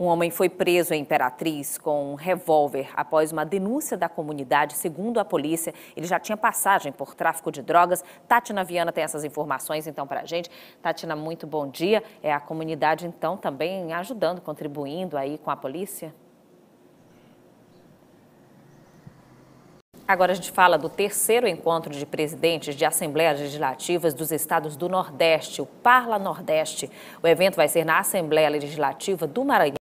Um homem foi preso em Imperatriz com um revólver após uma denúncia da comunidade. Segundo a polícia, ele já tinha passagem por tráfico de drogas. Tatina Viana tem essas informações então para a gente. Tatina, muito bom dia. É a comunidade então também ajudando, contribuindo aí com a polícia? Agora a gente fala do terceiro encontro de presidentes de assembleias legislativas dos estados do Nordeste, o Parla Nordeste. O evento vai ser na Assembleia Legislativa do Maranhão.